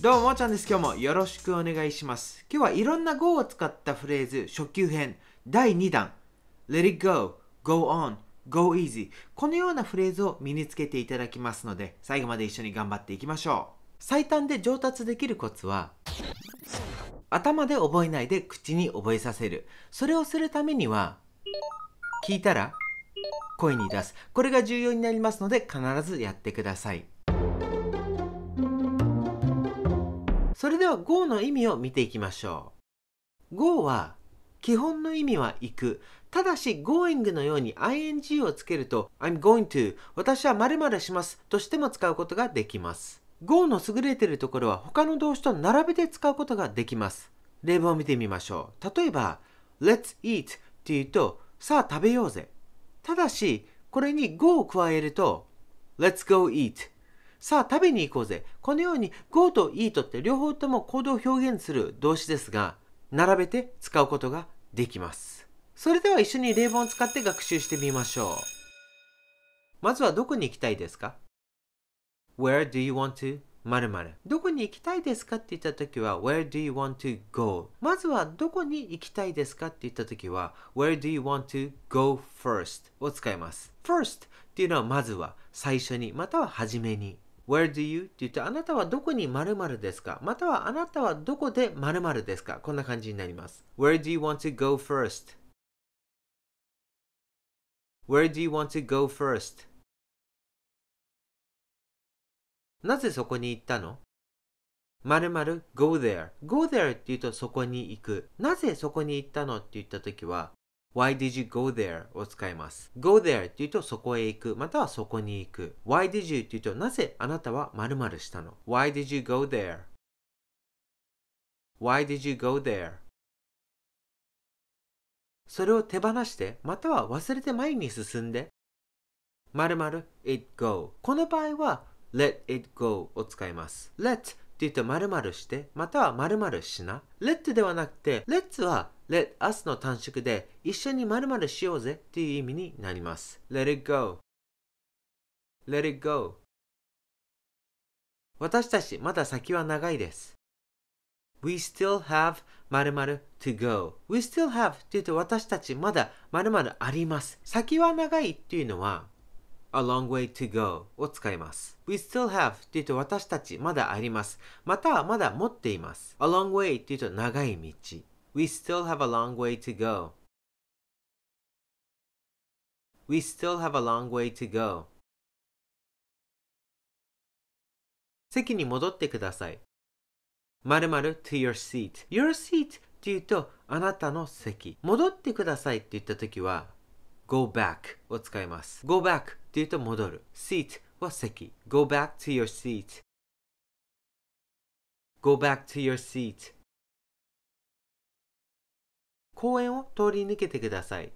どうもちゃんです今日もよろしくお願いします今日はいろんな g を使ったフレーズ初級編第2弾 Let it go, go on, go easy このようなフレーズを身につけていただきますので最後まで一緒に頑張っていきましょう最短で上達できるコツは頭で覚えないで口に覚えさせるそれをするためには聞いたら「声に出すこれが重要になりますので必ずやってくださいそれでは GO の意味を見ていきましょう GO は基本の意味は行くただし going のように ing をつけると I'm going to 私はまるしますとしても使うことができます go の優れているところは他の動詞と並べて使うことができます例文を見てみましょう例えば Let's eat って言うとさあ食べようぜただし、これに go を加えると、let's go eat。さあ食べに行こうぜ。このように go と eat って両方とも行動を表現する動詞ですが、並べて使うことができます。それでは一緒に例文を使って学習してみましょう。まずはどこに行きたいですか ?Where do you want to? 〇〇どこに行きたいですかって言った時は Where do you want to go? まずはどこに行きたいですかって言った時は Where do you want to go first? を使います First っていうのはまずは最初にまたは初めに Where do you? って言ってあなたはどこに〇〇ですかまたはあなたはどこで〇〇ですかこんな感じになります Where do you want to go first? Where do you want to go first? なぜそこに行ったのまるまる go there go there って言うとそこに行くなぜそこに行ったのって言った時は why did you go there を使います go there って言うとそこへ行くまたはそこに行く why did you って言うとなぜあなたはまるまるしたの why did you go there why did you go there それを手放してまたは忘れて前に進んでまる it go この場合は let it go を使います。let って言って〇〇して、または〇〇しな。let ではなくて、let's は let us の短縮で一緒に〇〇しようぜっていう意味になります。let it go let it go 私たちまだ先は長いです。We still have 〇〇 to go. We still have って言うと私たちまだ〇〇あります。先は長いっていうのは a long way to go を使います。we still have っていうと私たちまだあります。またまだ持っています。a long way というと長い道。we still have a long way to go we still have a long way to go 席に戻ってください。〇〇 to your seat your seat っていうとあなたの席戻ってくださいって言った時は go back を使います go back っていうと戻る。seat は席。go back to your seat go back to your seat 公園を通り抜けてください。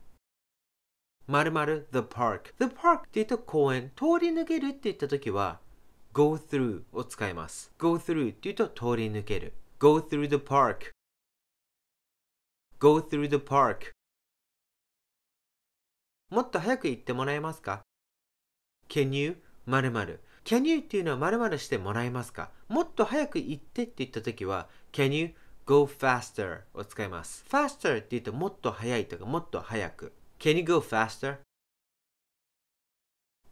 まるまる the park the park って言うと公園通り抜けるって言った時は go through を使います go through って言うと通り抜ける go through the park go through the park もっと早く言ってもらえますか can you まる。can you っていうのはまるしてもらえますかもっと早く行ってって言った時は can you go faster を使います faster って言うともっと早いとかもっと早く can you go faster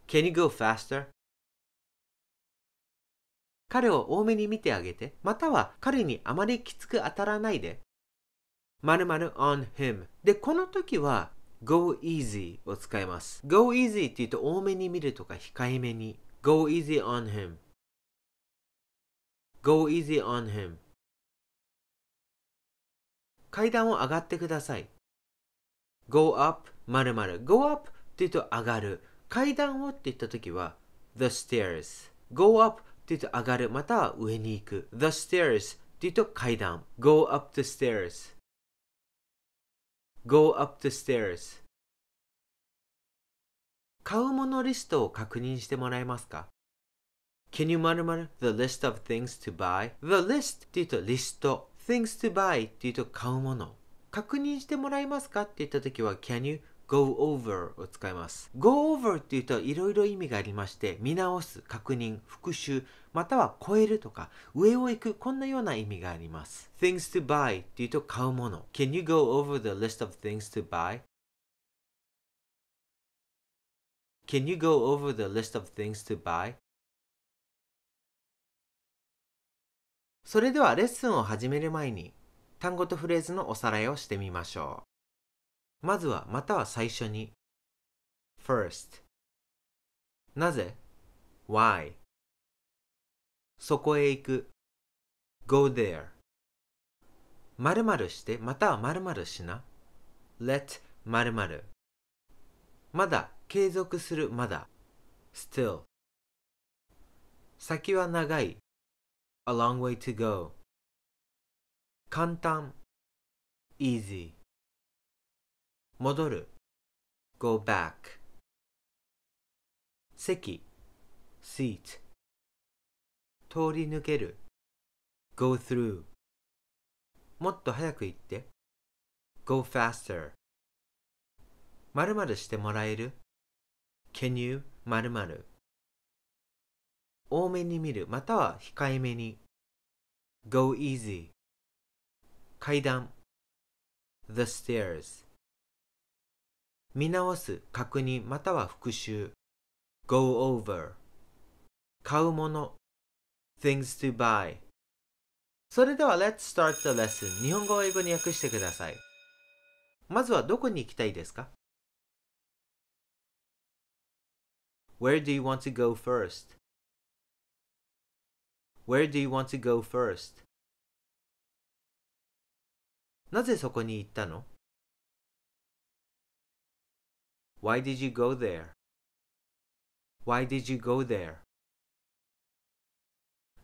can you go faster 彼を多めに見てあげて、または彼にあまりきつく当たらないで。〇〇 on him。で、この時は go easy を使います。go easy って言うと多めに見るとか控えめに。go easy on him go easy on him 階段を上がってください。go up 〇〇 go up って言うと上がる。階段をって言った時は the stairs go up って言うと上がるまたは上に行く the stairs って言うと階段 go up the stairs Go up the stairs 買うものリストを確認してもらえますか Can you 〇〇 the list of things to buy? The list って言うとリスト things to buy って言うと買うもの確認してもらえますかって言った時は Can you go over を使います go over って言うといろいろ意味がありまして見直す確認復習または超えるとか、上を行く、こんなような意味があります。things to buy っていうと買うもの。Can you go over the list of things to buy? Can you go over the list of things to buy? それではレッスンを始める前に単語とフレーズのおさらいをしてみましょう。まずはまたは最初に first なぜ why そこへ行く go there 〇〇してまたは〇〇しな let 〇〇まだ継続するまだ still 先は長い a long way to go 簡単 easy 戻る go back 席 seat 通り抜ける go through もっと早く行って go faster 〇〇してもらえる can you 〇〇多めに見るまたは控えめに go easy 階段 the stairs 見直す確認または復習 go over 買うもの things to buy それでは Let's start the lesson 日本語を英語に訳してくださいまずはどこに行きたいですか Where do you want to go first? Where do you want to go first? なぜそこに行ったの Why did you go there? Why did you go there?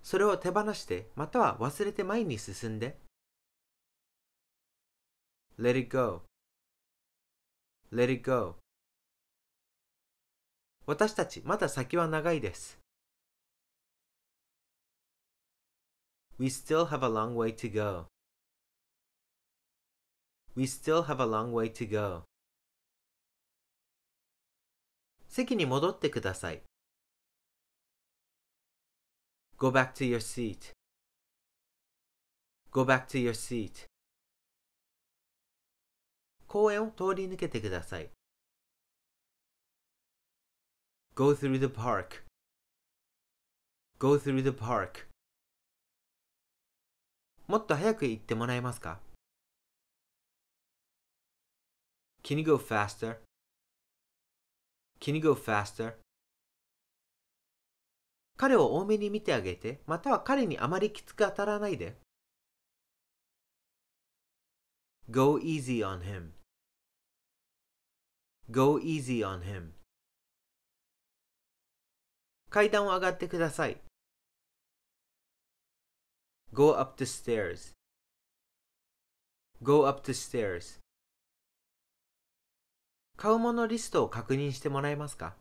それを手放してまたは忘れて前に進んで Let it go Let it go 私たちまだ先は長いです We still have a long way to go We still have a long way to go 席に戻ってください Go back to your seat. Go back to your seat. 公園を通り抜けてください。Go through the park. Go through the park. もっと早く行ってもらえますか Can you go faster? Can you go faster? 彼を多めに見てあげて、または彼にあまりきつく当たらないで。Go easy on him. Go easy on him. 階段を上がってください。Go up the stairs. Go up the stairs. 買うものリストを確認してもらえますか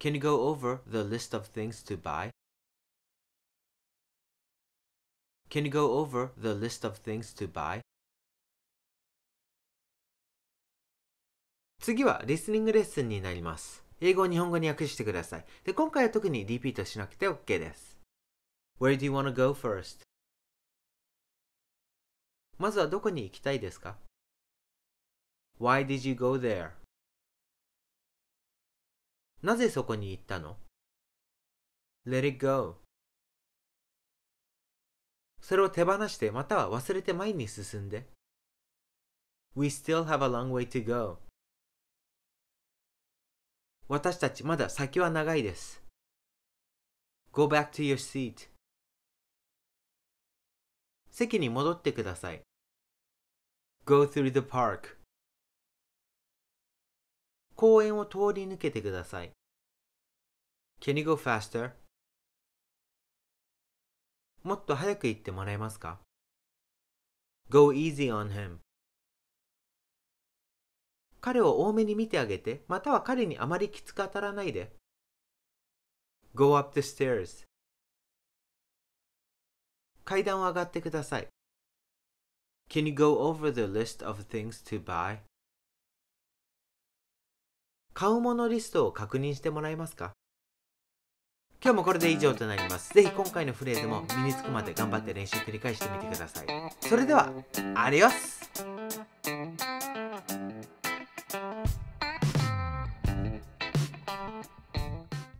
Can you go over the list of things to buy? Can you go over the list of things to buy? 次はリスニングレッスンになります。英語を日本語に訳してください。で、今回は特にリピートしなくて OK です。Where do you want to go first? まずはどこに行きたいですか Why did you go there? なぜそこに行ったの ?Let it go それを手放してまたは忘れて前に進んで We still have a long way to go 私たちまだ先は長いです Go back to your seat 席に戻ってください Go through the park 公園を通り抜けてください。Can you go faster? もっと早く行ってもらえますか ?Go easy on him. 彼を多めに見てあげて、または彼にあまりきつく当たらないで。Go up the stairs. 階段を上がってください。Can you go over the list of things to buy? 買うものリストを確認してもらえますか今日もこれで以上となります。ぜひ今回のフレーズも身につくまで頑張って練習繰り返してみてください。それでは、アディオス